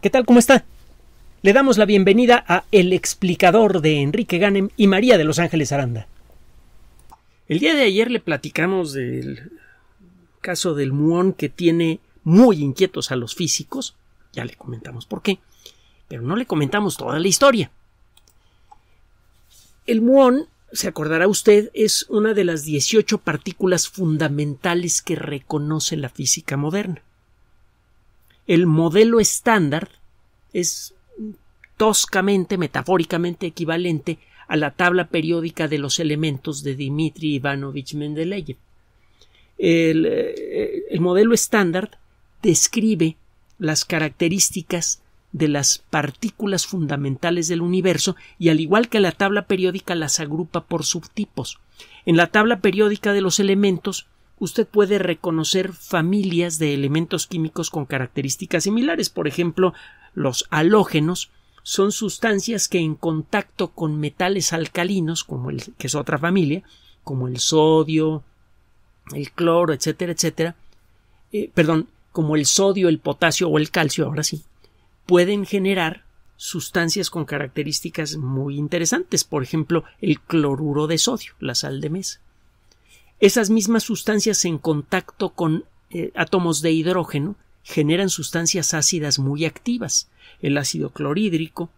¿Qué tal? ¿Cómo está? Le damos la bienvenida a El explicador de Enrique Ganem y María de Los Ángeles Aranda. El día de ayer le platicamos del caso del muón que tiene muy inquietos a los físicos, ya le comentamos por qué, pero no le comentamos toda la historia. El muón, se acordará usted, es una de las 18 partículas fundamentales que reconoce la física moderna. El modelo estándar es toscamente, metafóricamente equivalente a la tabla periódica de los elementos de Dmitri Ivanovich Mendeleev. El, eh, el, modelo estándar describe las características de las partículas fundamentales del universo y al igual que la tabla periódica las agrupa por subtipos. En la tabla periódica de los elementos usted puede reconocer familias de elementos químicos con características similares. Por ejemplo, los halógenos son sustancias que en contacto con metales alcalinos, como el, que es otra familia, como el sodio, el cloro, etcétera, etcétera, eh, perdón, como el sodio, el potasio o el calcio, ahora sí, pueden generar sustancias con características muy interesantes, por ejemplo, el cloruro de sodio, la sal de mesa. Esas mismas sustancias en contacto con eh, átomos de hidrógeno generan sustancias ácidas muy activas, el ácido clorhídrico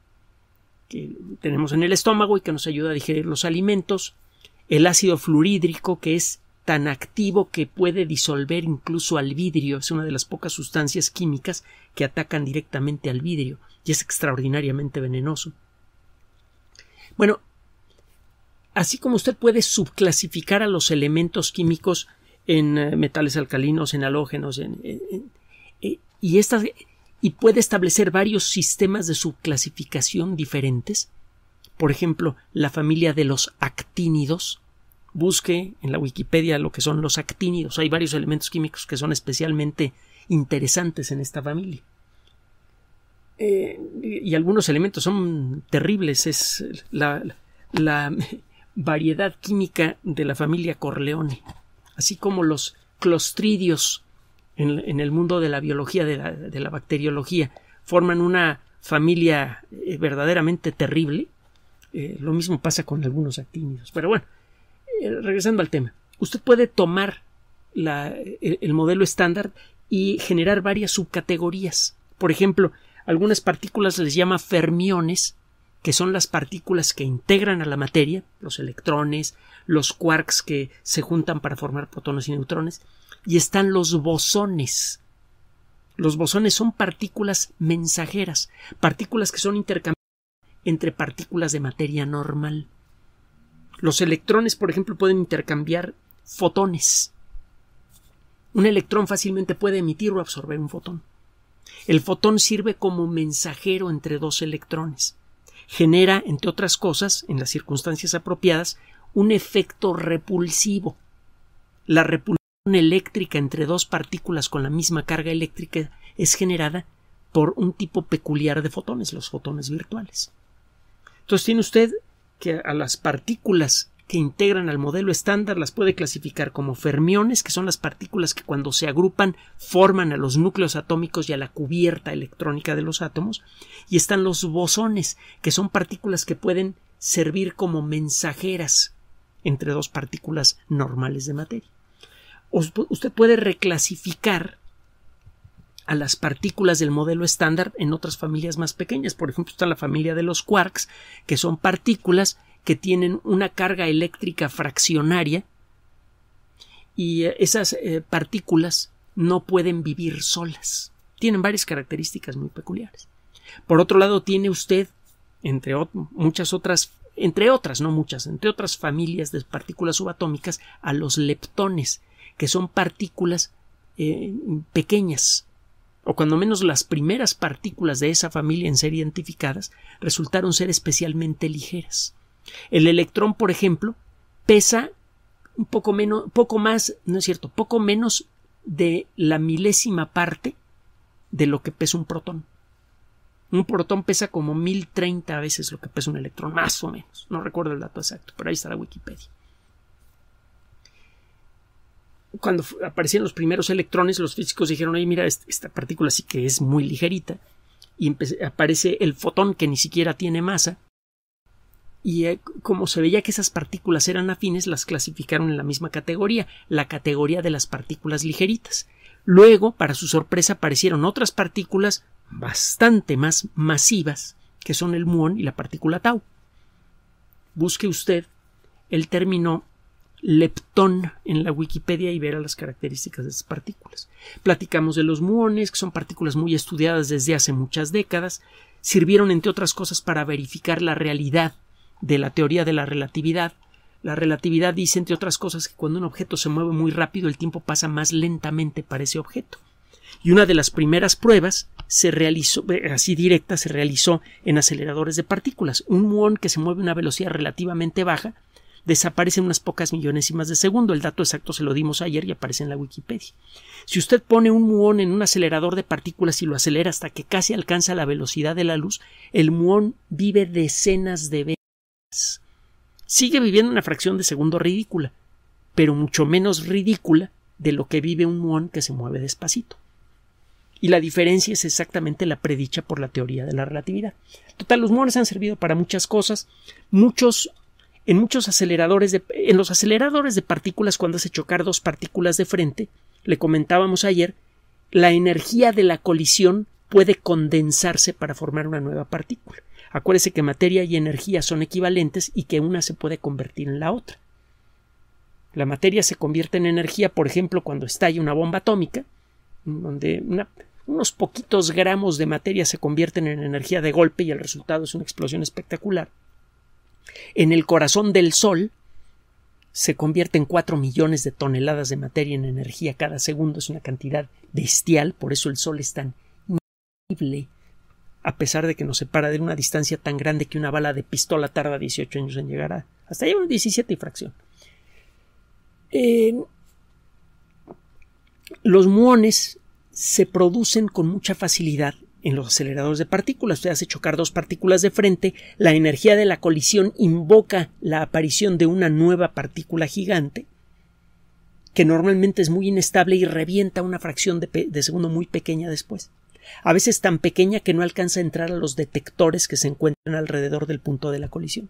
que tenemos en el estómago y que nos ayuda a digerir los alimentos, el ácido fluorhídrico que es tan activo que puede disolver incluso al vidrio, es una de las pocas sustancias químicas que atacan directamente al vidrio y es extraordinariamente venenoso. Bueno, así como usted puede subclasificar a los elementos químicos en eh, metales alcalinos, en halógenos, en, eh, y, puede establecer varios sistemas de subclasificación diferentes. Por ejemplo, la familia de los actínidos. Busque en la Wikipedia lo que son los actínidos. Hay varios elementos químicos que son especialmente interesantes en esta familia. Eh, y, algunos elementos son terribles. Es la, variedad química de la familia Corleone, así como los clostridios en, el mundo de la biología, de la, bacteriología, forman una familia eh, verdaderamente terrible. Eh, lo mismo pasa con algunos actínidos. Pero bueno, eh, regresando al tema, usted puede tomar el, el modelo estándar y generar varias subcategorías. Por ejemplo, algunas partículas les llama fermiones que son las partículas que integran a la materia, los electrones, los quarks que se juntan para formar protones y neutrones, y están los bosones. Los bosones son partículas mensajeras, partículas que son intercambiadas entre partículas de materia normal. Los electrones, por ejemplo, pueden intercambiar fotones. Un electrón fácilmente puede emitir o absorber un fotón. El fotón sirve como mensajero entre dos electrones genera, entre otras cosas, en las circunstancias apropiadas, un efecto repulsivo. La repulsión eléctrica entre dos partículas con la misma carga eléctrica es generada por un tipo peculiar de fotones, los fotones virtuales. Entonces tiene usted que a las partículas que integran al modelo estándar las puede clasificar como fermiones, que son las partículas que cuando se agrupan forman a los núcleos atómicos y a la cubierta electrónica de los átomos, y están los bosones, que son partículas que pueden servir como mensajeras entre dos partículas normales de materia. Usted puede reclasificar a las partículas del modelo estándar en otras familias más pequeñas. Por ejemplo, está la familia de los quarks, que son partículas que tienen una carga eléctrica fraccionaria y eh, esas eh, partículas no pueden vivir solas. Tienen varias características muy peculiares. Por otro lado, tiene usted, entre muchas otras, entre otras, no muchas, entre otras familias de partículas subatómicas, a los leptones, que son partículas eh, pequeñas, o cuando menos las primeras partículas de esa familia en ser identificadas, resultaron ser especialmente ligeras. El electrón, por ejemplo, pesa un poco menos, poco más, no es cierto, poco menos de la milésima parte de lo que pesa un protón. Un protón pesa como 1030 veces lo que pesa un electrón, más o menos. No recuerdo el dato exacto, pero ahí está la Wikipedia. Cuando aparecieron los primeros electrones, los físicos dijeron, oye, mira, esta partícula sí que es muy ligerita. Y aparece el fotón que ni siquiera tiene masa, y eh, como se veía que esas partículas eran afines, las clasificaron en la misma categoría, la categoría de las partículas ligeritas. Luego, para su sorpresa, aparecieron otras partículas bastante más masivas, que son el muón y la partícula tau. Busque usted el término leptón en la Wikipedia y verá las características de esas partículas. Platicamos de los muones, que son partículas muy estudiadas desde hace muchas décadas, sirvieron entre otras cosas para verificar la realidad de la teoría de la relatividad. La relatividad dice, entre otras cosas, que cuando un objeto se mueve muy rápido, el tiempo pasa más lentamente para ese objeto. Y una de las primeras pruebas se realizó, eh, así directa, se realizó en aceleradores de partículas. Un muón que se mueve a una velocidad relativamente baja desaparece en unas pocas millonésimas de segundo. El dato exacto se lo dimos ayer y aparece en la Wikipedia. Si usted pone un muón en un acelerador de partículas y lo acelera hasta que casi alcanza la velocidad de la luz, el muón vive decenas de veces Sigue viviendo una fracción de segundo ridícula, pero mucho menos ridícula de lo que vive un muón que se mueve despacito. Y la diferencia es exactamente la predicha por la teoría de la relatividad. Total, los muones han servido para muchas cosas. Muchos, en muchos aceleradores en los aceleradores de partículas, cuando hace chocar dos partículas de frente, le comentábamos ayer, la energía de la colisión puede condensarse para formar una nueva partícula. Acuérdese que materia y energía son equivalentes y que una se puede convertir en la otra. La materia se convierte en energía, por ejemplo, cuando estalla una bomba atómica, donde unos poquitos gramos de materia se convierten en energía de golpe y el resultado es una explosión espectacular. En el corazón del Sol se convierten 4 millones de toneladas de materia en energía cada segundo. Es una cantidad bestial, por eso el Sol es tan increíble a pesar de que nos separa de una distancia tan grande que una bala de pistola tarda 18 años en llegar hasta ahí 17 y fracción. los muones se producen con mucha facilidad en los aceleradores de partículas. Usted hace chocar dos partículas de frente, la energía de la colisión invoca la aparición de una nueva partícula gigante, que normalmente es muy inestable y revienta una fracción de, de segundo muy pequeña después a veces tan pequeña que no alcanza a entrar a los detectores que se encuentran alrededor del punto de la colisión.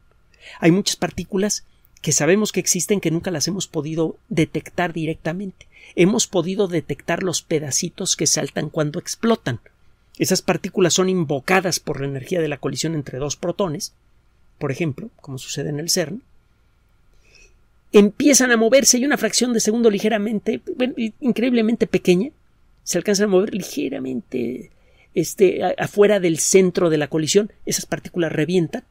Hay muchas partículas que sabemos que existen que nunca las hemos podido detectar directamente. Hemos podido detectar los pedacitos que saltan cuando explotan. Esas partículas son invocadas por la energía de la colisión entre dos protones, por ejemplo, como sucede en el CERN, empiezan a moverse y una fracción de segundo ligeramente, increíblemente pequeña, se alcanzan a mover ligeramente este, afuera del centro de la colisión, esas partículas revientan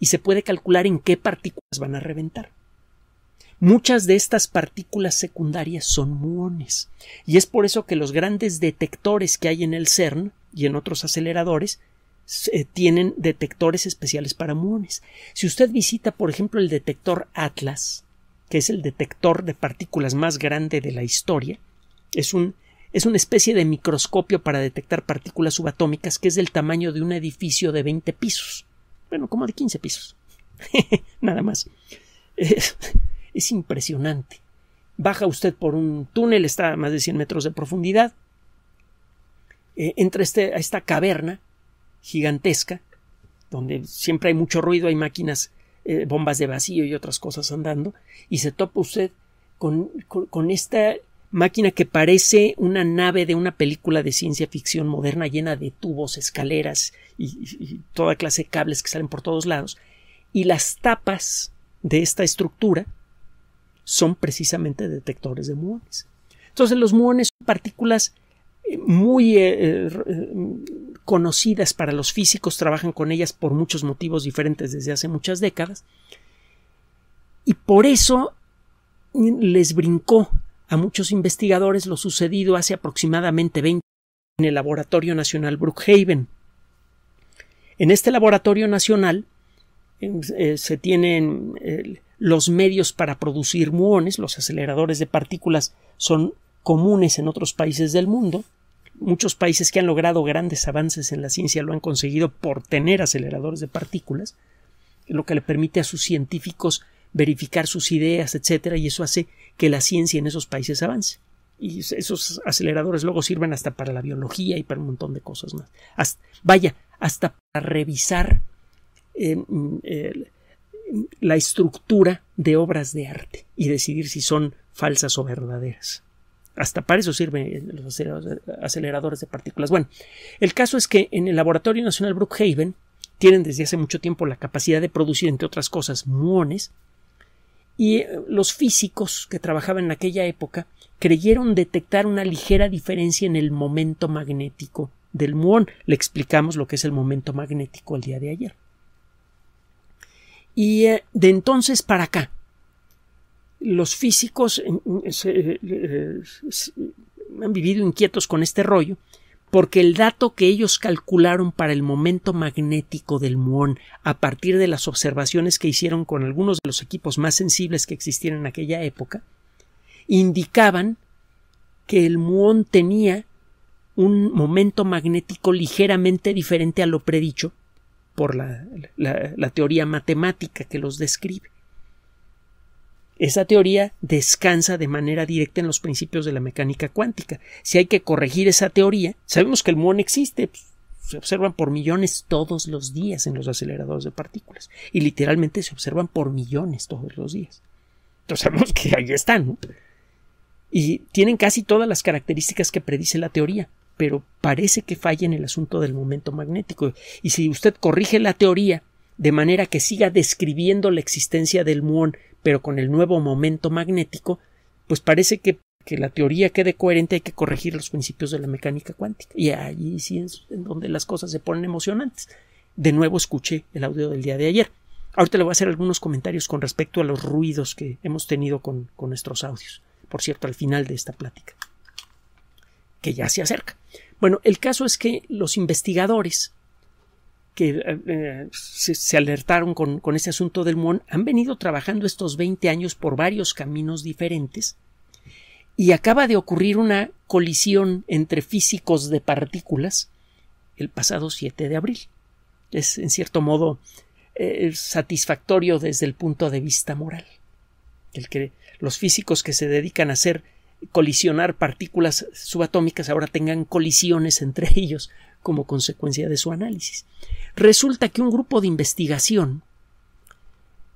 y se puede calcular en qué partículas van a reventar. Muchas de estas partículas secundarias son muones, y es por eso que los grandes detectores que hay en el CERN y en otros aceleradores eh, tienen detectores especiales para muones. Si usted visita, por ejemplo, el detector Atlas, que es el detector de partículas más grande de la historia, es un es una especie de microscopio para detectar partículas subatómicas que es del tamaño de un edificio de 20 pisos. Bueno, como de 15 pisos. Nada más. Es, impresionante. Baja usted por un túnel, está a más de 100 metros de profundidad. Eh, entra este, a esta caverna gigantesca, donde siempre hay mucho ruido, hay máquinas, eh, bombas de vacío y otras cosas andando, y se topa usted con, con esta máquina que parece una nave de una película de ciencia ficción moderna llena de tubos, escaleras y, toda clase de cables que salen por todos lados. Y las tapas de esta estructura son precisamente detectores de muones. Entonces los muones son partículas eh, muy eh, eh, conocidas para los físicos, trabajan con ellas por muchos motivos diferentes desde hace muchas décadas. Y por eso mm, les brincó a muchos investigadores lo sucedido hace aproximadamente 20 en el Laboratorio Nacional Brookhaven. En este Laboratorio Nacional eh, se tienen los medios para producir muones, los aceleradores de partículas son comunes en otros países del mundo. Muchos países que han logrado grandes avances en la ciencia lo han conseguido por tener aceleradores de partículas, lo que le permite a sus científicos verificar sus ideas, etcétera, y eso hace que la ciencia en esos países avance. Y esos aceleradores luego sirven hasta para la biología y para un montón de cosas más. vaya, hasta para revisar em, la estructura de obras de arte y decidir si son falsas o verdaderas. Hasta para eso sirven los aceleradores de partículas. Bueno, el caso es que en el Laboratorio Nacional Brookhaven tienen desde hace mucho tiempo la capacidad de producir, entre otras cosas, muones y eh, los físicos que trabajaban en aquella época creyeron detectar una ligera diferencia en el momento magnético del muón. Le explicamos lo que es el momento magnético el día de ayer. Y eh, de entonces para acá, los físicos eh, han vivido inquietos con este rollo porque el dato que ellos calcularon para el momento magnético del muón a partir de las observaciones que hicieron con algunos de los equipos más sensibles que existían en aquella época, indicaban que el muón tenía un momento magnético ligeramente diferente a lo predicho por la, la teoría matemática que los describe. Esa teoría descansa de manera directa en los principios de la mecánica cuántica. Si hay que corregir esa teoría, sabemos que el muón existe, pues, se observan por millones todos los días en los aceleradores de partículas y literalmente se observan por millones todos los días. Entonces sabemos que ahí están y tienen casi todas las características que predice la teoría, pero parece que falla en el asunto del momento magnético y si usted corrige la teoría de manera que siga describiendo la existencia del muón, pero con el nuevo momento magnético, pues parece que, que la teoría quede coherente hay que corregir los principios de la mecánica cuántica. Y allí sí es en donde las cosas se ponen emocionantes. De nuevo escuché el audio del día de ayer. Ahorita le voy a hacer algunos comentarios con respecto a los ruidos que hemos tenido con, con nuestros audios. Por cierto, al final de esta plática. Que ya se acerca. Bueno, el caso es que los investigadores que eh, eh, se, alertaron con, ese asunto del muón han venido trabajando estos 20 años por varios caminos diferentes y acaba de ocurrir una colisión entre físicos de partículas el pasado 7 de abril. Es, en cierto modo, eh, satisfactorio desde el punto de vista moral. El que los físicos que se dedican a hacer colisionar partículas subatómicas ahora tengan colisiones entre ellos como consecuencia de su análisis. Resulta que un grupo de investigación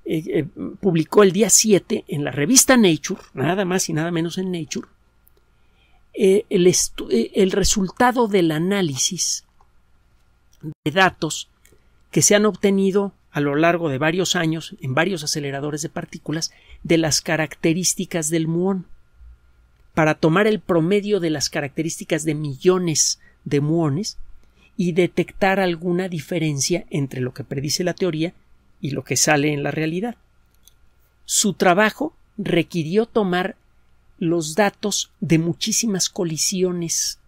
eh, eh, publicó el día 7 en la revista Nature, nada más y nada menos en Nature, eh, el, el resultado del análisis de datos que se han obtenido a lo largo de varios años en varios aceleradores de partículas de las características del muón para tomar el promedio de las características de millones de muones y detectar alguna diferencia entre lo que predice la teoría y lo que sale en la realidad. Su trabajo requirió tomar los datos de muchísimas colisiones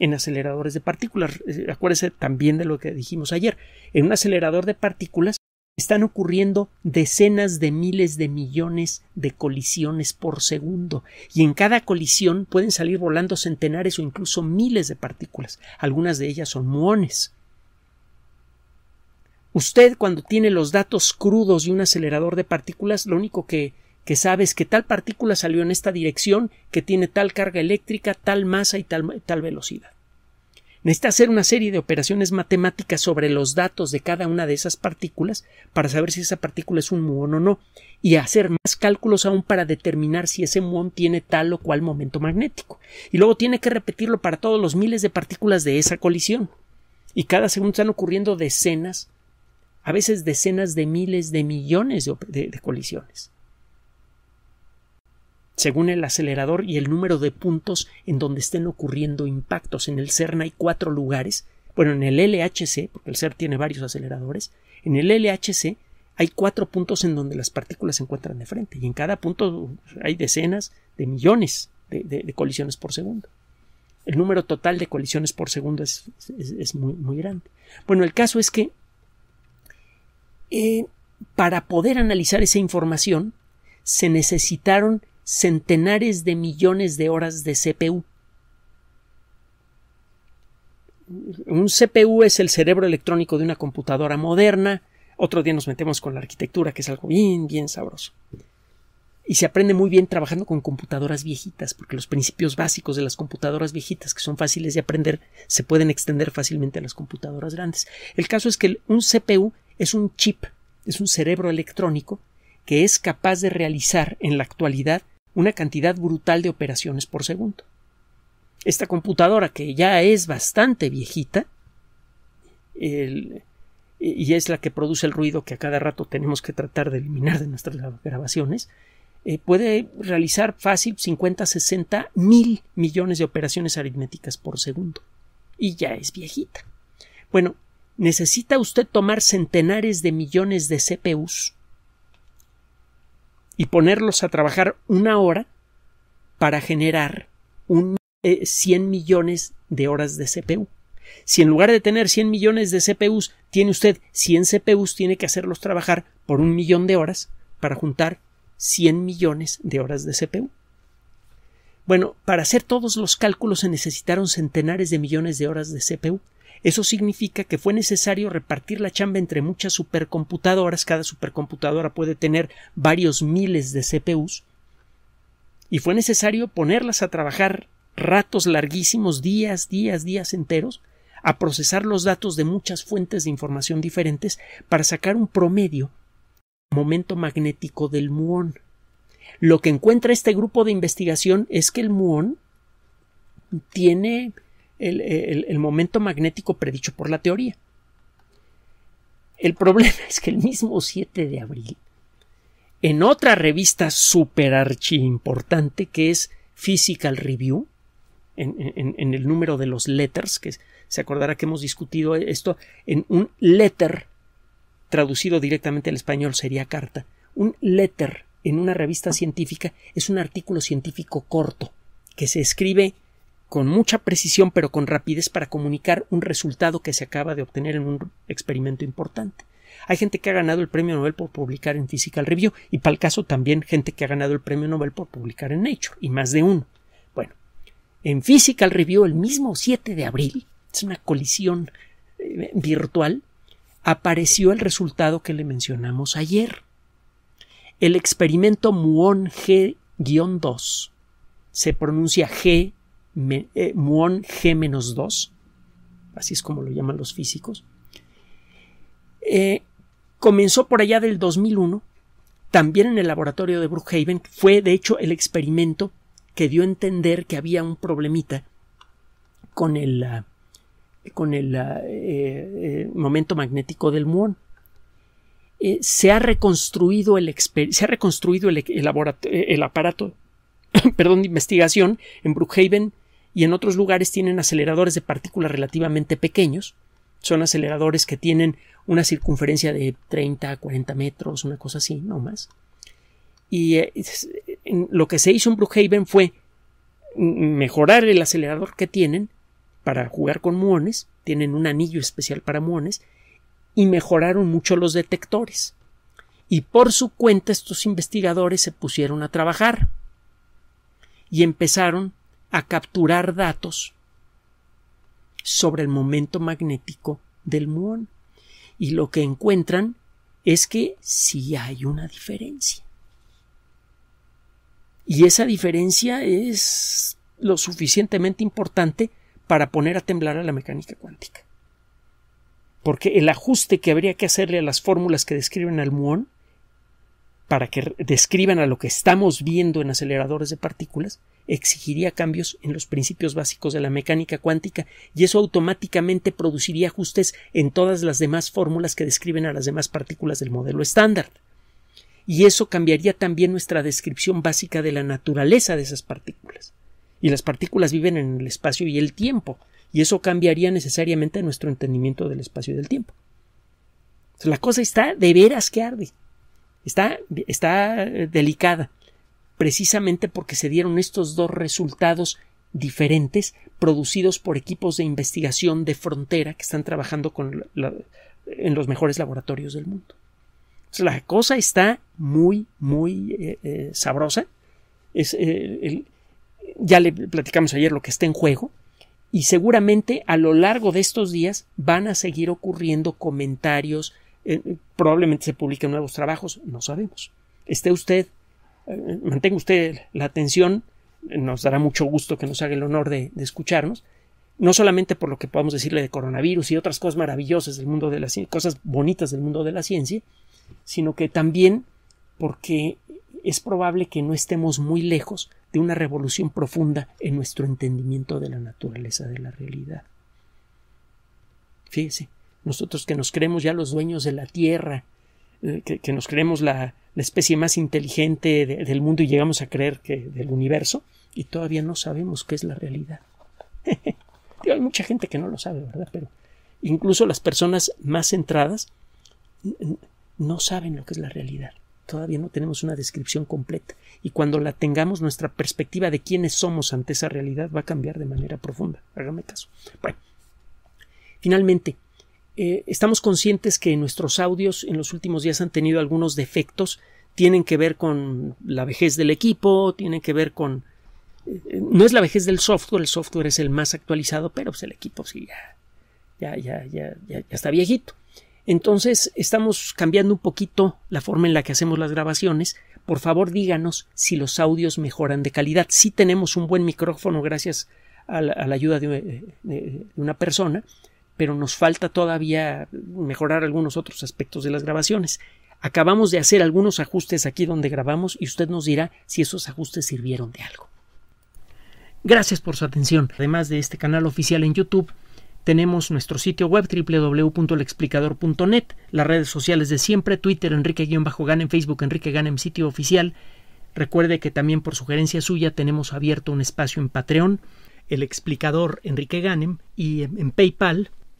en aceleradores de partículas. Eh, acuérdese también de lo que dijimos ayer. En un acelerador de partículas están ocurriendo decenas de miles de millones de colisiones por segundo, y en cada colisión pueden salir volando centenares o incluso miles de partículas. Algunas de ellas son muones. Usted, cuando tiene los datos crudos de un acelerador de partículas, lo único que, que sabe es que tal partícula salió en esta dirección, que tiene tal carga eléctrica, tal masa y tal velocidad. Necesita hacer una serie de operaciones matemáticas sobre los datos de cada una de esas partículas para saber si esa partícula es un muón o no, y hacer más cálculos aún para determinar si ese muón tiene tal o cual momento magnético. Y luego tiene que repetirlo para todos los miles de partículas de esa colisión. Y cada segundo están ocurriendo decenas, a veces decenas de miles de millones de, de colisiones según el acelerador y el número de puntos en donde estén ocurriendo impactos. En el CERN hay cuatro lugares, bueno, en el LHC, porque el CERN tiene varios aceleradores, en el LHC hay cuatro puntos en donde las partículas se encuentran de frente y en cada punto hay decenas de millones de, colisiones por segundo. El número total de colisiones por segundo es, muy, muy grande. Bueno, el caso es que eh, para poder analizar esa información se necesitaron centenares de millones de horas de CPU. Un CPU es el cerebro electrónico de una computadora moderna. Otro día nos metemos con la arquitectura, que es algo bien, bien sabroso. Y se aprende muy bien trabajando con computadoras viejitas, porque los principios básicos de las computadoras viejitas, que son fáciles de aprender, se pueden extender fácilmente a las computadoras grandes. El caso es que un CPU es un chip, es un cerebro electrónico que es capaz de realizar en la actualidad una cantidad brutal de operaciones por segundo. Esta computadora, que ya es bastante viejita, y es la que produce el ruido que a cada rato tenemos que tratar de eliminar de nuestras grabaciones, eh, puede realizar fácil 50, 60 mil millones de operaciones aritméticas por segundo. Y ya es viejita. Bueno, necesita usted tomar centenares de millones de CPUs y ponerlos a trabajar una hora para generar un, 100 eh, millones de horas de CPU. Si en lugar de tener 100 millones de CPUs tiene usted 100 CPUs, tiene que hacerlos trabajar por un millón de horas para juntar 100 millones de horas de CPU. Bueno, para hacer todos los cálculos se necesitaron centenares de millones de horas de CPU. Eso significa que fue necesario repartir la chamba entre muchas supercomputadoras, cada supercomputadora puede tener varios miles de CPUs, y fue necesario ponerlas a trabajar ratos larguísimos, días, días, días enteros, a procesar los datos de muchas fuentes de información diferentes para sacar un promedio momento magnético del muón. Lo que encuentra este grupo de investigación es que el muón tiene el, momento magnético predicho por la teoría. El problema es que el mismo 7 de abril, en otra revista súper archi importante que es Physical Review, en, el número de los letters, que se acordará que hemos discutido esto, en un letter, traducido directamente al español sería carta, un letter en una revista científica es un artículo científico corto, que se escribe con mucha precisión pero con rapidez para comunicar un resultado que se acaba de obtener en un experimento importante. Hay gente que ha ganado el premio Nobel por publicar en Physical Review y para el caso también gente que ha ganado el premio Nobel por publicar en Nature y más de uno. Bueno, en Physical Review el mismo 7 de abril, es una colisión eh, virtual, apareció el resultado que le mencionamos ayer. El experimento Muon G-2 se pronuncia G eh, Muon G-2, así es como lo llaman los físicos, eh, comenzó por allá del 2001, también en el laboratorio de Brookhaven, fue de hecho el experimento que dio a entender que había un problemita con el, ah, con el ah, eh, momento magnético del Muon se ha reconstruido el, se ha reconstruido el, el aparato perdón, de investigación en Brookhaven y en otros lugares tienen aceleradores de partículas relativamente pequeños. Son aceleradores que tienen una circunferencia de 30 a 40 metros, una cosa así, no más. Y eh, lo que se hizo en Brookhaven fue mejorar el acelerador que tienen para jugar con muones, tienen un anillo especial para muones, y mejoraron mucho los detectores. Y por su cuenta estos investigadores se pusieron a trabajar y empezaron a capturar datos sobre el momento magnético del muón. Y lo que encuentran es que sí hay una diferencia. Y esa diferencia es lo suficientemente importante para poner a temblar a la mecánica cuántica. Porque el ajuste que habría que hacerle a las fórmulas que describen al muón para que describan a lo que estamos viendo en aceleradores de partículas, exigiría cambios en los principios básicos de la mecánica cuántica y eso automáticamente produciría ajustes en todas las demás fórmulas que describen a las demás partículas del modelo estándar. Y eso cambiaría también nuestra descripción básica de la naturaleza de esas partículas. Y las partículas viven en el espacio y el tiempo, y eso cambiaría necesariamente nuestro entendimiento del espacio y del tiempo. La cosa está de veras que arde. Está, está delicada, precisamente porque se dieron estos dos resultados diferentes producidos por equipos de investigación de frontera que están trabajando con en los mejores laboratorios del mundo. la cosa está muy, muy eh, eh, sabrosa. Es, eh, ya le platicamos ayer lo que está en juego y seguramente a lo largo de estos días van a seguir ocurriendo comentarios eh, probablemente se publiquen nuevos trabajos, no sabemos. Esté usted, eh, mantenga usted la atención, nos dará mucho gusto que nos haga el honor de, de escucharnos, no solamente por lo que podamos decirle de coronavirus y otras cosas maravillosas del mundo de la ciencia, cosas bonitas del mundo de la ciencia, sino que también porque es probable que no estemos muy lejos de una revolución profunda en nuestro entendimiento de la naturaleza de la realidad. Fíjese nosotros que nos creemos ya los dueños de la Tierra, eh, que, nos creemos la, especie más inteligente del mundo y llegamos a creer que del universo, y todavía no sabemos qué es la realidad. Hay mucha gente que no lo sabe, ¿verdad? Pero incluso las personas más centradas no saben lo que es la realidad. Todavía no tenemos una descripción completa. Y cuando la tengamos, nuestra perspectiva de quiénes somos ante esa realidad va a cambiar de manera profunda. Hágame caso. Bueno, finalmente, eh, estamos conscientes que nuestros audios en los últimos días han tenido algunos defectos, tienen que ver con la vejez del equipo, tienen que ver con... Eh, eh, no es la vejez del software, el software es el más actualizado, pero pues, el equipo sí ya, ya, ya, ya, ya está viejito. Entonces estamos cambiando un poquito la forma en la que hacemos las grabaciones. Por favor díganos si los audios mejoran de calidad. Si tenemos un buen micrófono gracias a la, ayuda de una persona, pero nos falta todavía mejorar algunos otros aspectos de las grabaciones. Acabamos de hacer algunos ajustes aquí donde grabamos y usted nos dirá si esos ajustes sirvieron de algo. Gracias por su atención. Además de este canal oficial en YouTube, tenemos nuestro sitio web www.lexplicador.net, las redes sociales de siempre, Twitter Enrique-Ganem, Facebook Enrique Ganem, sitio oficial. Recuerde que también por sugerencia suya tenemos abierto un espacio en Patreon, el explicador Enrique Ganem y en PayPal